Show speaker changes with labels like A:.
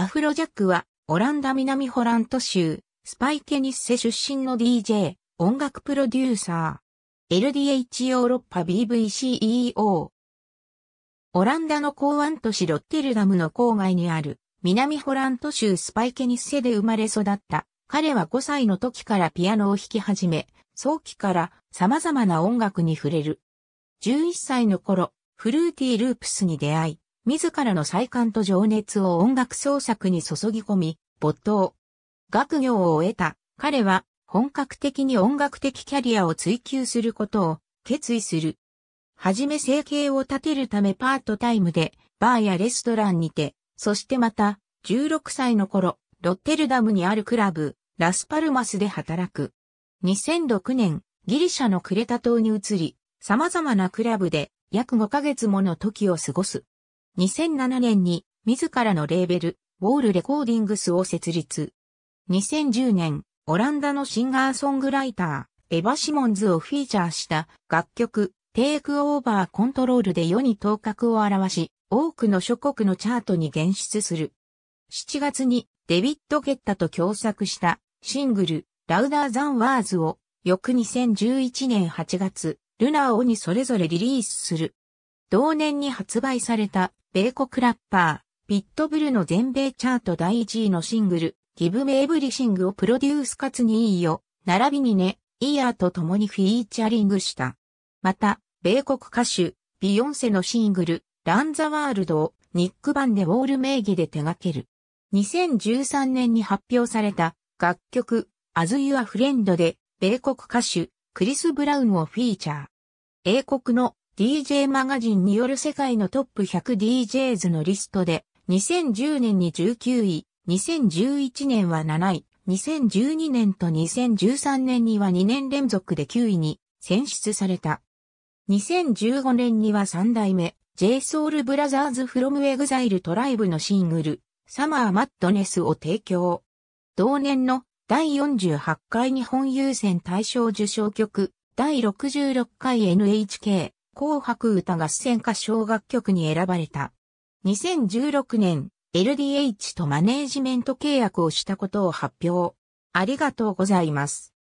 A: アフロジャックは、オランダ南ホラント州、スパイケニッセ出身の DJ、音楽プロデューサー。LDH ヨーロッパ BVCEO。オランダの港湾都市ロッテルダムの郊外にある、南ホラント州スパイケニッセで生まれ育った。彼は5歳の時からピアノを弾き始め、早期から様々な音楽に触れる。11歳の頃、フルーティーループスに出会い、自らの再感と情熱を音楽創作に注ぎ込み、没頭。学業を終えた、彼は本格的に音楽的キャリアを追求することを決意する。はじめ生計を立てるためパートタイムでバーやレストランにて、そしてまた16歳の頃、ロッテルダムにあるクラブ、ラスパルマスで働く。2006年、ギリシャのクレタ島に移り、様々なクラブで約5ヶ月もの時を過ごす。2007年に自らのレーベル、ウォールレコーディングスを設立。2010年、オランダのシンガーソングライター、エヴァ・シモンズをフィーチャーした楽曲、テイクオーバーコントロールで世に頭角を表し、多くの諸国のチャートに現出する。7月にデビッド・ゲッタと共作したシングル、ラウダー・ザン・ワーズを、翌2011年8月、ルナーオにそれぞれリリースする。同年に発売された米国ラッパー、ピットブルの全米チャート第1位のシングル、Give Me Everything をプロデュースかつにいいよ、並びにね、イヤーと共にフィーチャリングした。また、米国歌手、ビヨンセのシングル、ランザワールドをニック版でウォール名義で手掛ける。2013年に発表された楽曲、As Your Friend で、米国歌手、クリス・ブラウンをフィーチャー。英国の DJ マガジンによる世界のトップ 100DJs のリストで、2010年に19位、2011年は7位、2012年と2013年には2年連続で9位に選出された。2015年には3代目、JSOUL Brothers from Exile Tribe のシングル、Summer Madness を提供。同年の第48回日本優先大賞受賞曲、第66回 NHK 紅白歌合戦歌唱楽曲に選ばれた。2016年、LDH とマネージメント契約をしたことを発表。ありがとうございます。